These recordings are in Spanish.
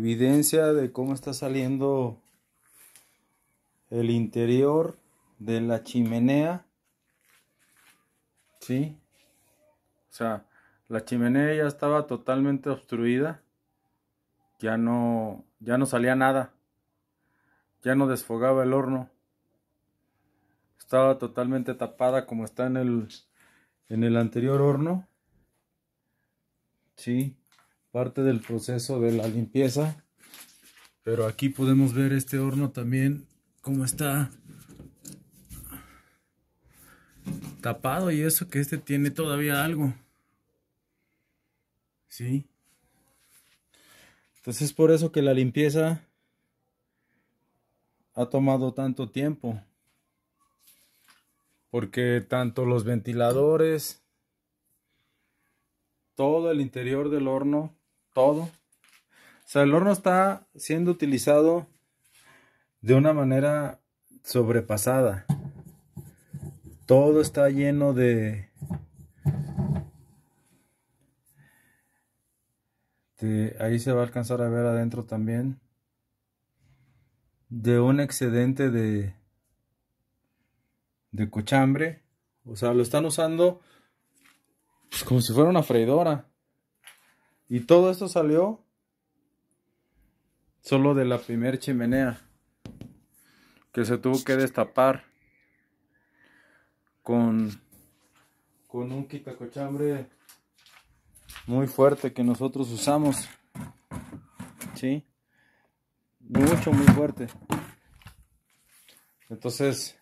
evidencia de cómo está saliendo el interior de la chimenea. ¿Sí? O sea, la chimenea ya estaba totalmente obstruida. Ya no ya no salía nada. Ya no desfogaba el horno. Estaba totalmente tapada como está en el en el anterior horno. Sí parte del proceso de la limpieza. Pero aquí podemos ver este horno también cómo está tapado y eso que este tiene todavía algo. ¿Sí? Entonces es por eso que la limpieza ha tomado tanto tiempo. Porque tanto los ventiladores, todo el interior del horno todo. O sea, el horno está siendo utilizado de una manera sobrepasada. Todo está lleno de... de ahí se va a alcanzar a ver adentro también. De un excedente de... De cochambre. O sea, lo están usando pues, como si fuera una freidora. Y todo esto salió solo de la primer chimenea que se tuvo que destapar con, con un quitacochambre muy fuerte que nosotros usamos. ¿Sí? Mucho, muy fuerte. Entonces,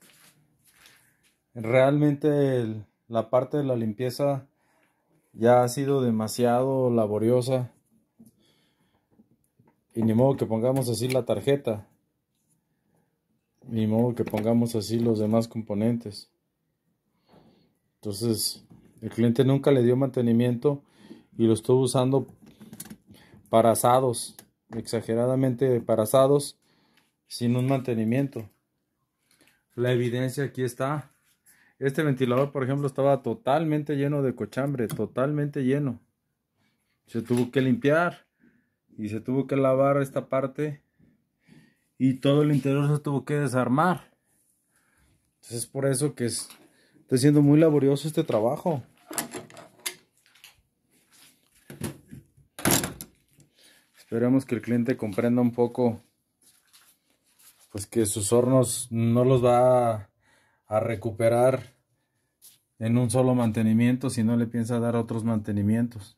realmente la parte de la limpieza ya ha sido demasiado laboriosa. Y ni modo que pongamos así la tarjeta. Ni modo que pongamos así los demás componentes. Entonces, el cliente nunca le dio mantenimiento y lo estuvo usando para asados, exageradamente para asados, sin un mantenimiento. La evidencia aquí está. Este ventilador, por ejemplo, estaba totalmente lleno de cochambre, totalmente lleno. Se tuvo que limpiar y se tuvo que lavar esta parte y todo el interior se tuvo que desarmar. Entonces es por eso que está siendo muy laborioso este trabajo. Esperemos que el cliente comprenda un poco pues que sus hornos no los va a a recuperar en un solo mantenimiento si no le piensa dar otros mantenimientos.